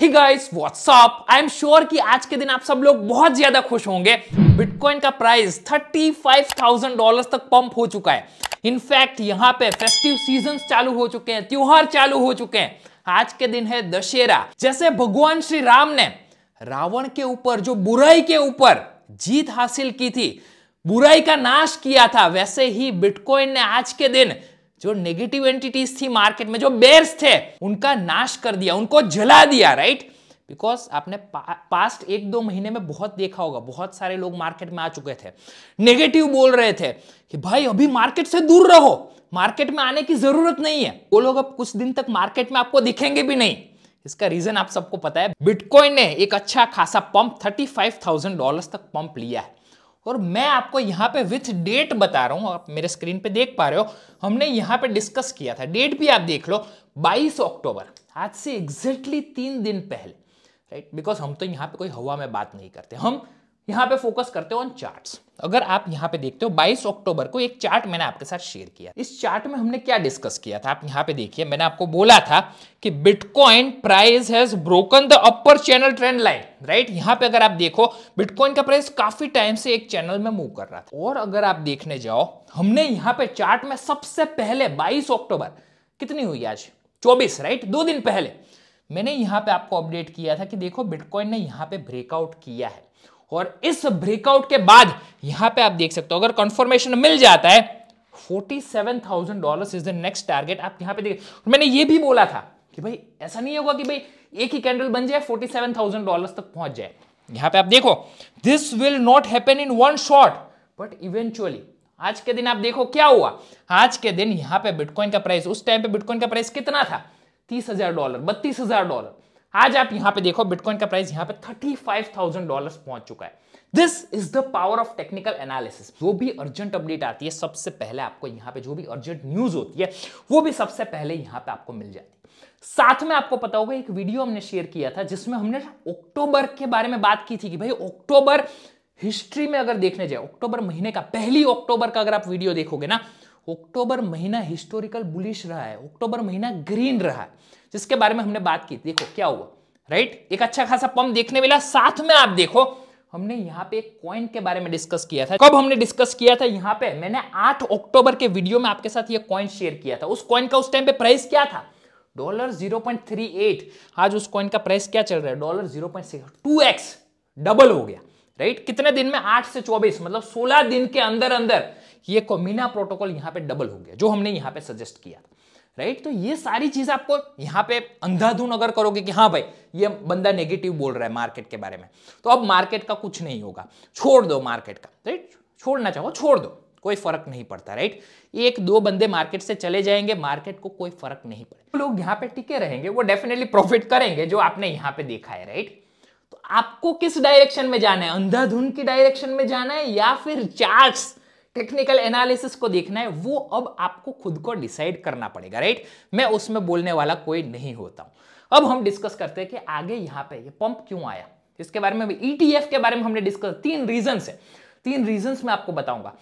he guys what's up I am sure कि आज के दिन आप सब लोग बहुत ज्यादा खुश होंगे बिटकॉइन का प्राइस 35,000 डॉलर तक पंप हो चुका है इनफैक्ट यहाँ पे फेस्टिव सीजन चालू हो चुके हैं त्योहार चालू हो चुके हैं आज के दिन है दशहरा जैसे भगवान श्री राम ने रावण के ऊपर जो बुराई के ऊपर जीत हासिल की थी बुराई का नाश किया था वैसे ही बिटकॉइन ने आज के दिन जो नेगेटिव एंटिटीज थी मार्केट में जो बेयर्स थे उनका नाश कर दिया उनको जला दिया राइट बिकॉज आपने पास्ट एक दो महीने में बहुत देखा होगा बहुत सारे लोग मार्केट में आ चुके थे नेगेटिव बोल रहे थे कि भाई अभी मार्केट से दूर रहो मार्केट में आने की जरूरत नहीं है वो लोग अब कुछ दिन तक मार्केट में आपको दिखेंगे भी नहीं इसका रीजन आप सबको पता है बिटकॉइन ने एक अच्छा खासा pump thirty five thousand dollar तक पंप लिया है और मैं आपको यहाँ पे विथ डेट बता रहा हूँ आप मेरे स्क्रीन पे देख पा रहे हो हमने यहाँ पे डिस्कस किया था डेट भी आप देख लो 22 अक्टूबर आज से एग्जैक्टली तीन दिन पहले राइट बिकॉज हम तो यहाँ पे कोई हवा में बात नहीं करते हम यहाँ पे फोकस करते हो ऑन चार्ट्स अगर आप यहाँ पे देखते हो 22 अक्टूबर को एक चार्ट मैंने आपके साथ शेयर किया इस चार्ट में हमने क्या डिस्कस किया था आप यहाँ पे देखिए मैंने आपको बोला था कि bitcoin price has broken the upper channel trend line right यहाँ पे अगर आप देखो बिटकॉइन का प्राइस काफी टाइम से एक चैनल में मूव कर रहा था और अगर आप देखने जाओ हमने यहाँ पे चार्ट में सबसे पहले बाईस अक्टूबर कितनी हुई आज चौबीस राइट दो दिन पहले मैंने यहाँ पे आपको अपडेट किया था कि देखो बिटकॉइन ने यहाँ पे ब्रेकआउट किया है और इस ब्रेकआउट के बाद यहां पे आप देख सकते हो अगर कंफर्मेशन मिल जाता है forty seven thousand dollar is the next target आप यहां पे देख मैंने ये भी बोला था कि भाई ऐसा नहीं होगा कि भाई एक ही कैंडल बन जाए फोर्टी सेवन थाउजेंड डॉलर तक पहुंच जाए यहां पे आप देखो this will not happen in one shot but eventually आज के दिन आप देखो क्या हुआ आज के दिन यहां पर बिटकॉइन का प्राइस उस टाइम पे बिटकॉइन का प्राइस कितना था तीस हजार डॉलर बत्तीस हजार डॉलर आज आप यहां पे देखो बिटकॉइन का प्राइस यहां पे 35,000 डॉलर्स पहुंच चुका है this is the power of technical analysis जो भी अर्जेंट अपडेट आती है सबसे पहले आपको यहां पे जो भी अर्जेंट न्यूज होती है वो भी सबसे पहले यहां पे आपको मिल जाती है साथ में आपको पता होगा एक वीडियो हमने शेयर किया था जिसमें हमने अक्टूबर के बारे में बात की थी कि भाई अक्टूबर हिस्ट्री में अगर देखने जाए अक्टूबर महीने का पहली अक्टूबर का अगर आप वीडियो देखोगे ना अक्टूबर महीना हिस्टोरिकल बुलिश रहा है अक्टूबर महीना ग्रीन रहा है जिसके बारे में हमने बात की देखो क्या हुआ राइट एक अच्छा खासा पंप देखने मिला साथ में आप देखो हमने यहाँ पे एक कॉइन के बारे में डिस्कस किया था कब हमने डिस्कस किया था यहाँ पे मैंने 8 अक्टूबर के वीडियो में आपके साथ ये कॉइन शेयर किया था उस कॉइन का उस टाइम पे प्राइस क्या था डॉलर 0.38 आज उस कॉइन का प्राइस क्या चल रहा है डॉलर 0.6 2x डबल हो गया राइट कितने दिन में आठ से चौबीस मतलब सोलह दिन के अंदर अंदर ये कोमिना प्रोटोकॉल यहां पे डबल हो गया जो हमने यहां पे सजेस्ट किया राइट तो ये सारी चीज आपको यहां पे अंधाधुन अगर करोगे कि हाँ भाई ये बंदा नेगेटिव बोल रहा है मार्केट के बारे में तो अब मार्केट का कुछ नहीं होगा छोड़ दो मार्केट का राइट छोड़ना चाहो छोड़ दो कोई फर्क नहीं पड़ता राइट एक दो बंदे मार्केट से चले जाएंगे मार्केट को कोई फर्क नहीं पड़ेगा लोग यहाँ पे टिके रहेंगे वो डेफिनेटली प्रॉफिट करेंगे जो आपने यहाँ पे देखा है राइट आपको किस डायरेक्शन में जाना है अंधाधुन की डायरेक्शन में जाना है या फिर चार्ट्स टेक्निकल एनालिसिस को देखना है वो अब आपको खुद को डिसाइड करना पड़ेगा राइट मैं उसमें बोलने वाला कोई नहीं होता हूं अब हम डिस्कस करते हैं कि आगे यहां पे ये पंप क्यों आया इसके बारे में ईटीएफ के बारे में हमने डिस्कस तीन रीजन है तीन रीजन में आपको बताऊंगा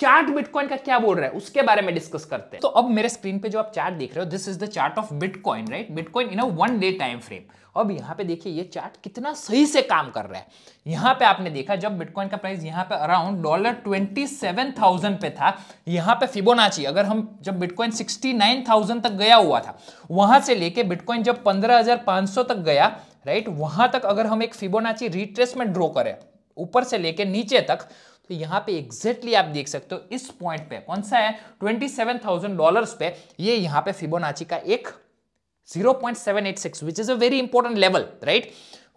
चार्ट बिटकॉइन का क्या बोल रहा है उसके बारे में डिस्कस करते हैं तो अब मेरे स्क्रीन पे जो आप चार्ट देख रहे हो this is the chart of bitcoin right bitcoin in a one day time frame अब यहाँ पे देखिए ये चार्ट कितना सही से काम कर रहा है यहाँ पे आपने देखा जब बिटकॉइन का प्राइस यहाँ पे around dollar twenty seven thousand पे था यहाँ पे फिबोनाची अगर हम जब बिटकॉइन सिक्सटी नाइन थाउजेंड तक गया हुआ था वहां से लेके बिटकॉइन जब पंद्रह हजार पांच सौ तक गया राइट वहां तक अगर हम एक फिबोनाची रिट्रेसमेंट ड्रॉ करें ऊपर से लेके नीचे तक तो यहां पे एग्जैक्टली आप देख सकते हो इस पॉइंट पे कौन सा है ट्वेंटी सेवन थाउजेंड डॉलर्स पे ये यहां पे फिबोनाची का एक 0.786 which is a very important level right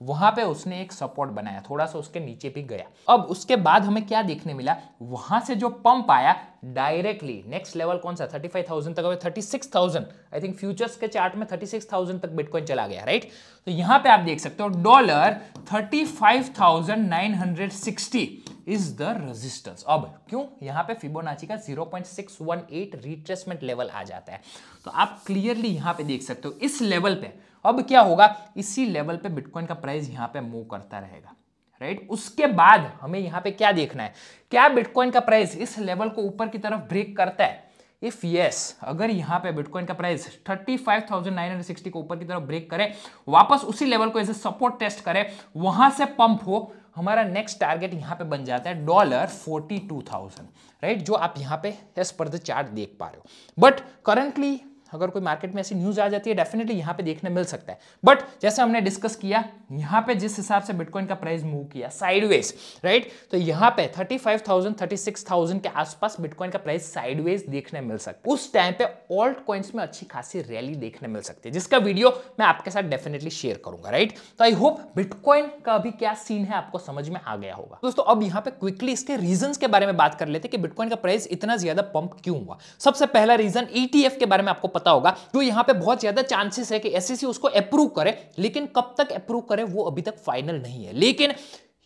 वहां पे उसने एक सपोर्ट बनाया थोड़ा सा उसके नीचे भी गया अब उसके बाद हमें क्या देखने मिला वहां से जो पंप आया डायरेक्टली नेक्स्ट लेवल कौन सा 35,000 तक थर्टी 36,000 आई थिंक फ्यूचर्स के चार्ट में 36,000 तक बिटकॉइन चला गया राइट तो यहां पे आप देख सकते हो डॉलर 35,960 इज द रेजिस्टेंस अब क्यों यहां पे फिबोनाची का 0.618 रिट्रेसमेंट लेवल आ जाता है तो आप क्लियरली यहां पे देख सकते हो इस लेवल पे अब क्या होगा इसी लेवल पे बिटकॉइन का प्राइस यहां पे मूव करता रहेगा राइट उसके बाद हमें यहां पे क्या देखना है क्या बिटकॉइन का प्राइस इस लेवल को ऊपर की तरफ ब्रेक करता है इफ येस yes, अगर यहाँ पे बिटकॉइन का प्राइस 35,960 को ऊपर की तरफ ब्रेक करे वापस उसी लेवल को एज ए सपोर्ट टेस्ट करे वहां से पंप हो हमारा नेक्स्ट टारगेट यहाँ पे बन जाता है dollar forty two thousand right जो आप यहाँ पे एज पर द चार्ट देख पा रहे हो बट करंटली अगर कोई मार्केट में ऐसी न्यूज आ जाती है डेफिनेटली यहाँ पे देखने मिल सकता है बट जैसे हमने डिस्कस किया यहाँ पे जिस हिसाब से बिटकॉइन का प्राइस मूव किया साइडवेज राइट तो यहाँ पे 35,000 36,000 के आसपास बिटकॉइन का प्राइस साइडवेज देखने मिल सकता है उस टाइम पे ऑल्ट कॉइन्स में अच्छी खासी रैली देखने मिल सकती है जिसका वीडियो मैं आपके साथ डेफिनेटली शेयर करूंगा राइट तो आई होप बिटकॉइन का अभी क्या सीन है आपको समझ में आ गया होगा दोस्तों अब यहाँ पे क्विकली इसके रीजन के बारे में बात कर लेते कि बिटकॉइन का प्राइस इतना ज्यादा पंप क्यों हुआ सबसे पहला रीजन ईटीएफ e के बारे में आपको पता होगा तो यहां पे बहुत ज्यादा चांसेस है कि एससीसी e उसको अप्रूव करे लेकिन कब तक अप्रूव करे वो अभी तक फाइनल नहीं है लेकिन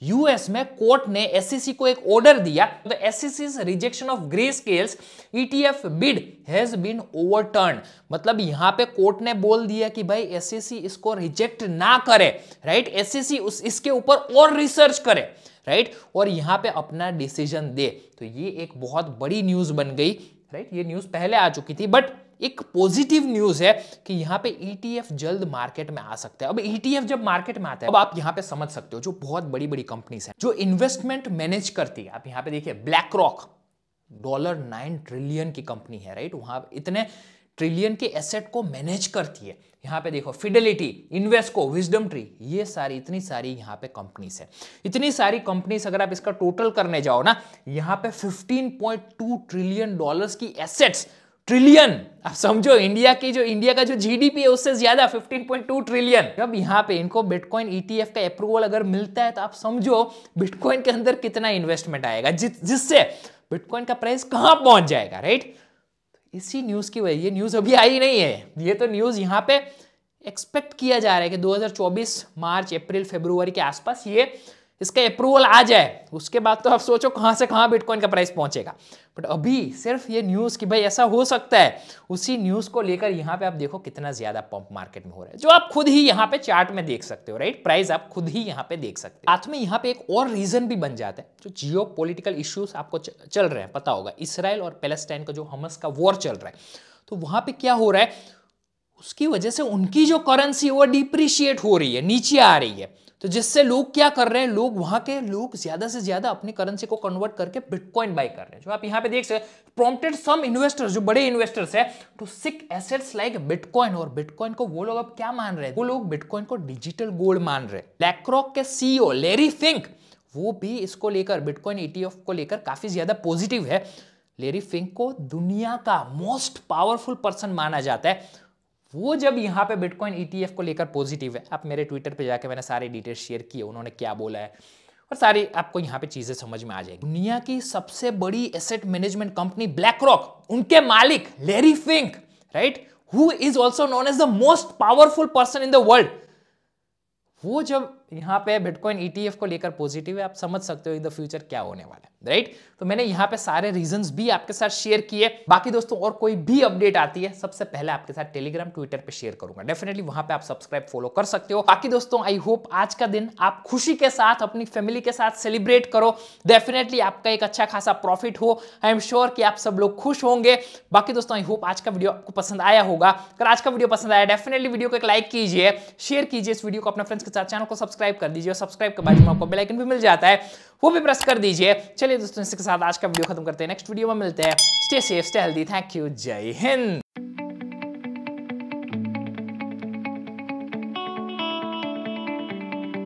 यूएस में कोर्ट ने एससीसी e को एक ऑर्डर दिया rejection of Grayscale's ETF bid has been overturn मतलब यहां पे कोर्ट ने बोल दिया कि भाई एससीसी e इसको रिजेक्ट ना करे राइट एससीसी उस इसके ऊपर और रिसर्च करे राइट और यहां पे अपना डिसीजन दे तो ये एक बहुत बड़ी न्यूज बन गई राइट ये न्यूज पहले आ चुकी थी बट एक पॉजिटिव न्यूज है कि यहां पे ईटीएफ e जल्द मार्केट में आ सकते हैं अब ईटीएफ e जब मार्केट में आता है अब आप यहां पे समझ सकते हो जो बहुत बड़ी बड़ी कंपनीज हैं जो इन्वेस्टमेंट मैनेज करती है आप यहां पे देखिए BlackRock dollar nine trillion की कंपनी है राइट वहां इतने ट्रिलियन के एसेट को मैनेज करती है यहाँ पे देखो फिडेलिटी इन्वेस्को विजडम ट्री ये सारी इतनी सारी यहाँ पे कंपनीज है इतनी सारी कंपनीज अगर आप इसका टोटल करने जाओ ना यहाँ पे 15.2 ट्रिलियन डॉलर्स की एसेट्स ट्रिलियन आप समझो इंडिया की जो इंडिया का जो जीडीपी है उससे ज्यादा 15.2 ट्रिलियन जब यहाँ पे इनको बिटकॉइन ईटीएफ e का अप्रूवल अगर मिलता है तो आप समझो बिटकॉइन के अंदर कितना इन्वेस्टमेंट आएगा जिससे बिटकॉइन का प्राइस कहां पहुंच जाएगा राइट तो इसी न्यूज की वजह ये न्यूज अभी आई नहीं है ये तो न्यूज यहाँ पे एक्सपेक्ट किया जा रहा है कि 2024 मार्च अप्रैल फेब्रुवरी के आसपास ये इसका अप्रूवल आ जाए उसके बाद तो आप सोचो कहाँ से कहाँ बिटकॉइन का प्राइस पहुंचेगा बट अभी सिर्फ ये न्यूज़ कि भाई ऐसा हो सकता है उसी न्यूज़ को लेकर यहाँ पे आप देखो कितना ज़्यादा पंप मार्केट में हो रहा है जो आप खुद ही यहाँ पे चार्ट में देख सकते हो राइट प्राइस आप खुद ही यहाँ पे देख सकते हो साथ में यहाँ पे एक और रीज़न भी बन जाता है जो जियो पोलिटिकल इश्यूज़ आपको चल रहे हैं पता होगा इसराइल और पेलेस्टाइन का जो हमस का वॉर चल रहा है तो वहाँ पर क्या हो रहा है उसकी वजह से उनकी जो करेंसी है वो डिप्रिशिएट हो रही है नीचे आ रही है तो जिससे लोग क्या कर रहे हैं लोग वहां के लोग ज्यादा से ज्यादा अपनी करेंसी को कन्वर्ट करके बिटकॉइन बाय कर रहे हैं जो आप यहां पे देख सकते हैं प्रॉम्प्टेड सम इन्वेस्टर्स जो बड़े इन्वेस्टर्स हैं to seek assets like bitcoin और बिटकॉइन को वो लोग अब क्या मान रहे हैं वो लोग बिटकॉइन को डिजिटल गोल्ड मान रहे हैं ब्लैक्रॉक के सीईओ लेरी फिंक वो भी इसको लेकर बिटकॉइन ईटीएफ e को लेकर काफी ज्यादा पॉजिटिव है लेरी फिंक को दुनिया का मोस्ट पावरफुल पर्सन माना जाता है वो जब यहाँ पे बिटकॉइन ईटीएफ e को लेकर पॉजिटिव है आप मेरे ट्विटर पे जाके मैंने सारे डिटेल्स शेयर किए उन्होंने क्या बोला है और सारी आपको यहाँ पे चीज़ें समझ में आ जाएगी दुनिया की सबसे बड़ी asset management company BlackRock उनके मालिक Larry Fink right who is also known as the most powerful person in the world वो जब यहाँ पे बिटकॉइन ईटीएफ e को लेकर पॉजिटिव है आप समझ सकते हो इन द फ्यूचर क्या होने वाला है राइट तो मैंने यहाँ पे सारे रीजंस भी आपके साथ शेयर किए बाकी दोस्तों और कोई भी अपडेट आती है सबसे पहले आपके साथ टेलीग्राम ट्विटर पे शेयर करूंगा डेफिनेटली वहां पे आप सब्सक्राइब फॉलो कर सकते हो बाकी दोस्तों आई होप आज का दिन आप खुशी के साथ अपनी फैमिली के साथ सेलिब्रेट करो डेफिनेटली आपका एक अच्छा खासा प्रॉफिट हो आई एम श्योर कि आप सब लोग खुश होंगे बाकी दोस्तों आई होप आज का वीडियो आपको पसंद आया होगा अगर आज का वीडियो पसंद आया डेफिनेटली वीडियो को एक लाइक कीजिए शेयर कीजिए इस वीडियो को अपने फ्रेंड्स के साथ चैनल को सब्सक्राइब सब्सक्राइब कर दीजिए और सब्सक्राइब के बाद आपको बेलाइकन भी मिल जाता है वो भी प्रेस कर दीजिए चलिए दोस्तों इसके साथ आज का वीडियो खत्म करते हैं नेक्स्ट वीडियो में मिलते हैं stay safe stay healthy thank you Jai Hind